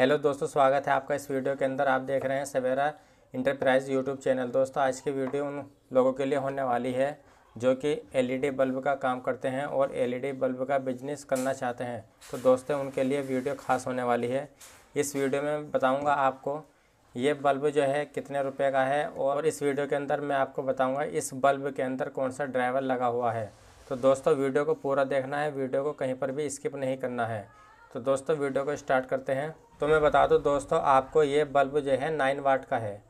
hello दोस्तों स्वागत है आपका इस वीडियो के अंदर आप देख रहे हैं सवेरा इंटरप्राइज यूट्यूब चैनल दोस्तों आज की वीडियो उन लोगों के लिए होने वाली है जो कि एलईडी बल्ब e का काम करते हैं और एलईडी बल्ब e का बिजनेस करना चाहते हैं तो दोस्तों उनके लिए वीडियो खास होने वाली है इस वीडियो में बताऊँगा आपको ये बल्ब जो है कितने रुपये का है और इस वीडियो के अंदर मैं आपको बताऊँगा इस बल्ब के अंदर कौन सा ड्राइवर लगा हुआ है तो दोस्तों वीडियो को पूरा देखना है वीडियो को कहीं पर भी स्किप नहीं करना है तो दोस्तों वीडियो को स्टार्ट करते हैं तो मैं बता दूँ दोस्तों आपको ये बल्ब जो है नाइन वाट का है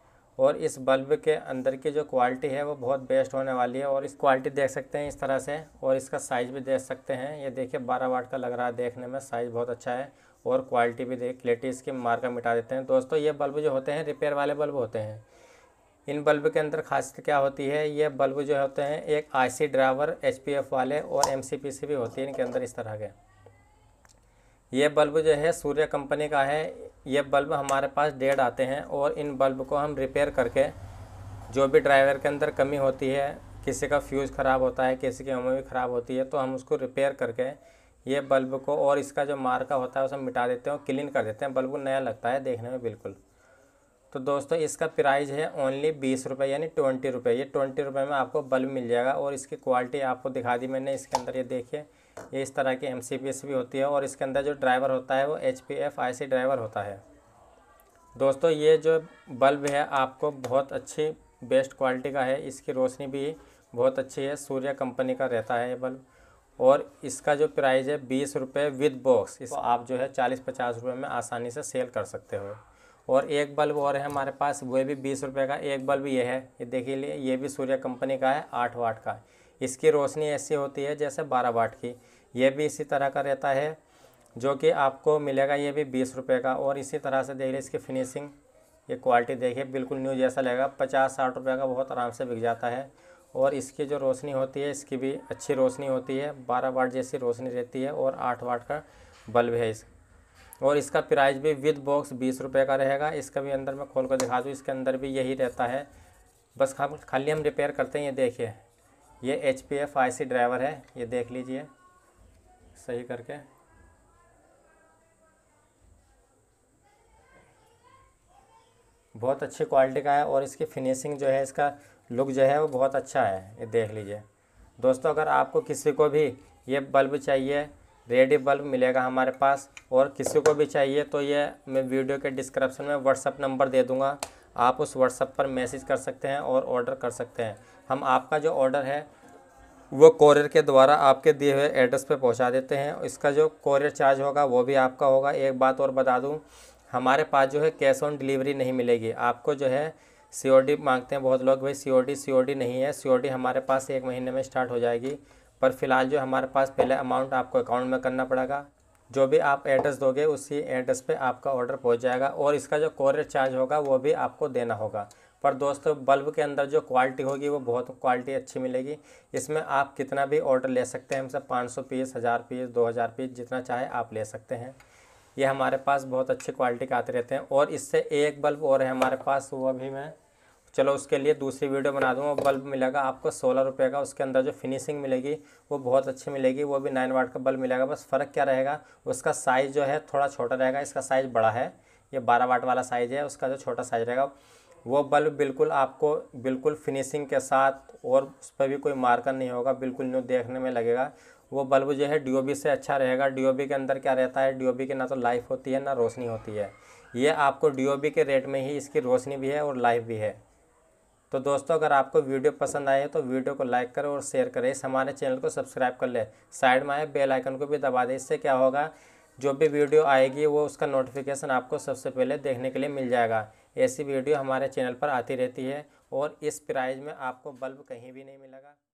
और इस बल्ब के अंदर की जो क्वालिटी है वो बहुत बेस्ट होने वाली है और इस क्वालिटी देख सकते हैं इस तरह से और इसका साइज़ भी देख सकते हैं ये देखिए बारह वाट का लग रहा है देखने में साइज़ बहुत अच्छा है और क्वालिटी भी देख क्लेटी इसकी मार्का मिटा देते हैं दोस्तों ये बल्ब जो होते हैं रिपेयर वाले बल्ब होते हैं इन बल्ब के अंदर खासियत क्या होती है ये बल्ब जो होते हैं एक आईसी ड्राइवर एच वाले और एम भी होती है इनके अंदर इस तरह के ये बल्ब जो है सूर्य कंपनी का है ये बल्ब हमारे पास डेढ़ आते हैं और इन बल्ब को हम रिपेयर करके जो भी ड्राइवर के अंदर कमी होती है किसी का फ्यूज़ ख़राब होता है किसी की उम्र ख़राब होती है तो हम उसको रिपेयर करके ये बल्ब को और इसका जो मार्का होता है उसे मिटा देते हैं और क्लीन कर देते हैं बल्ब नया लगता है देखने में बिल्कुल तो दोस्तों इसका प्राइस है ओनली बीस रुपये यानी ट्वेंटी रुपये ये ट्वेंटी रुपये में आपको बल्ब मिल जाएगा और इसकी क्वालिटी आपको दिखा दी मैंने इसके अंदर ये देखिए ये इस तरह की एम भी होती है और इसके अंदर जो ड्राइवर होता है वो H P F I C driver होता है दोस्तों ये जो बल्ब है आपको बहुत अच्छी बेस्ट क्वालिटी का है इसकी रोशनी भी बहुत अच्छी है सूर्य कंपनी का रहता है ये बल्ब और इसका जो प्राइस है बीस रुपये विद बॉक्स इसको आप जो है चालीस पचास रुपये में आसानी से सेल कर सकते हो और एक बल्ब और है हमारे पास वह भी बीस रुपये का एक बल्ब ये है ये देखिए ये भी सूर्य कंपनी का है आठ वाट का इसकी रोशनी ऐसी होती है जैसे बारह वाट की ये भी इसी तरह का रहता है जो कि आपको मिलेगा ये भी बीस रुपये का और इसी तरह से देख लीजिए इसकी फिनिशिंग ये क्वालिटी देखिए बिल्कुल न्यू जैसा लगेगा पचास साठ रुपये का बहुत आराम से बिक जाता है और इसकी जो रोशनी होती है इसकी भी अच्छी रोशनी होती है बारह वाट जैसी रोशनी रहती है और आठ वाट का बल्ब है इस और इसका प्राइस भी विद बॉक्स बीस रुपये का रहेगा इसका भी अंदर मैं खोल कर दिखा दूँ इसके अंदर भी यही रहता है बस खाली हम रिपेयर करते हैं ये देखिए ये H P F I C driver है ये देख लीजिए सही करके बहुत अच्छी क्वालिटी का है और इसकी फिनिशिंग जो है इसका लुक जो है वो बहुत अच्छा है ये देख लीजिए दोस्तों अगर आपको किसी को भी ये बल्ब चाहिए रेडी बल्ब मिलेगा हमारे पास और किसी को भी चाहिए तो ये मैं वीडियो के डिस्क्रिप्शन में व्हाट्सअप नंबर दे दूँगा आप उस व्हाट्सअप पर मैसेज कर सकते हैं और ऑर्डर कर सकते हैं हम आपका जो ऑर्डर है वो कॉरियर के द्वारा आपके दिए हुए एड्रेस पे पहुंचा देते हैं इसका जो कॉरियर चार्ज होगा वो भी आपका होगा एक बात और बता दूं हमारे पास जो है कैश ऑन डिलीवरी नहीं मिलेगी आपको जो है सी मांगते हैं बहुत लोग भाई सी ओ नहीं है सी हमारे पास एक महीने में स्टार्ट हो जाएगी पर फिलहाल जो हमारे पास पहले अमाउंट आपको अकाउंट में करना पड़ेगा जो भी आप एड्रेस दोगे उसी एड्रेस पे आपका ऑर्डर पहुंच जाएगा और इसका जो कोरियर चार्ज होगा वो भी आपको देना होगा पर दोस्तों बल्ब के अंदर जो क्वालिटी होगी वो बहुत क्वालिटी अच्छी मिलेगी इसमें आप कितना भी ऑर्डर ले सकते हैं हमसे पाँच सौ पीस हज़ार पीस दो हज़ार पीस जितना चाहे आप ले सकते हैं ये हमारे पास बहुत अच्छी क्वालिटी के आते रहते हैं और इससे एक बल्ब और है हमारे पास वो भी मैं चलो उसके लिए दूसरी वीडियो बना वो बल्ब मिलेगा आपको सोलह रुपये का उसके अंदर जो फिनिशिंग मिलेगी वो बहुत अच्छी मिलेगी वो भी नाइन वाट का बल्ब मिलेगा बस फ़र्क क्या रहेगा उसका साइज़ जो है थोड़ा छोटा रहेगा इसका साइज़ बड़ा है ये बारह वाट वाला साइज़ है उसका जो छोटा साइज़ रहेगा वो बल्ब बिल्कुल आपको बिल्कुल फिनिशिंग के साथ और उस पर भी कोई मार्कर नहीं होगा बिल्कुल न्यू देखने में लगेगा वो बल्ब जो है डी से अच्छा रहेगा डी के अंदर क्या रहता है डी की ना तो लाइफ होती है ना रोशनी होती है ये आपको डी के रेट में ही इसकी रोशनी भी है और लाइफ भी है तो दोस्तों अगर आपको वीडियो पसंद आए तो वीडियो को लाइक करें और शेयर करें इस हमारे चैनल को सब्सक्राइब कर लें साइड में आए बेल आइकन को भी दबा दें इससे क्या होगा जो भी वीडियो आएगी वो उसका नोटिफिकेशन आपको सबसे पहले देखने के लिए मिल जाएगा ऐसी वीडियो हमारे चैनल पर आती रहती है और इस प्राइज़ में आपको बल्ब कहीं भी नहीं मिलेगा